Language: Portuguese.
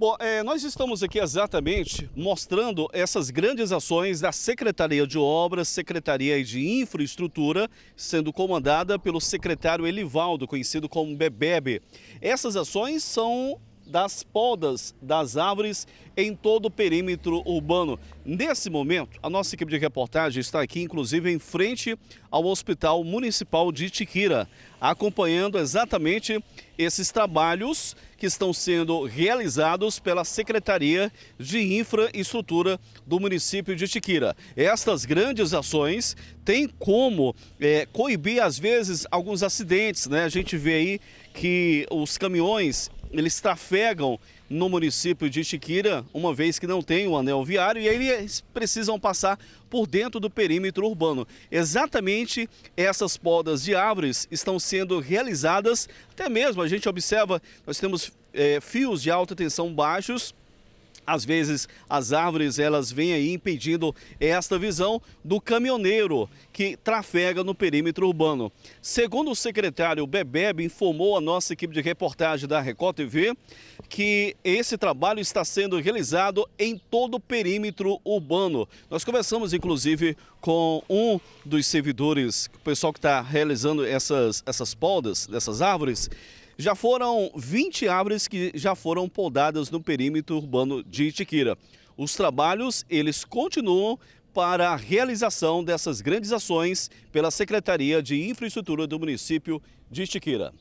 Bom, é, nós estamos aqui exatamente mostrando essas grandes ações da Secretaria de Obras, Secretaria de Infraestrutura, sendo comandada pelo secretário Elivaldo, conhecido como Bebebe. Essas ações são das podas das árvores em todo o perímetro urbano. Nesse momento, a nossa equipe de reportagem está aqui, inclusive, em frente ao Hospital Municipal de Tiquira, acompanhando exatamente esses trabalhos que estão sendo realizados pela Secretaria de Infraestrutura do município de Tiquira. Estas grandes ações têm como é, coibir, às vezes, alguns acidentes. Né? A gente vê aí que os caminhões eles trafegam no município de Chiquira, uma vez que não tem o um anel viário, e aí eles precisam passar por dentro do perímetro urbano. Exatamente essas podas de árvores estão sendo realizadas, até mesmo a gente observa, nós temos é, fios de alta tensão baixos às vezes as árvores elas vêm aí impedindo esta visão do caminhoneiro que trafega no perímetro urbano. Segundo o secretário Bebebe informou a nossa equipe de reportagem da Record TV que esse trabalho está sendo realizado em todo o perímetro urbano. Nós conversamos inclusive com um dos servidores, o pessoal que está realizando essas essas poldas dessas árvores já foram 20 árvores que já foram podadas no perímetro urbano de Itiquira. Os trabalhos, eles continuam para a realização dessas grandes ações pela Secretaria de Infraestrutura do município de Itiquira.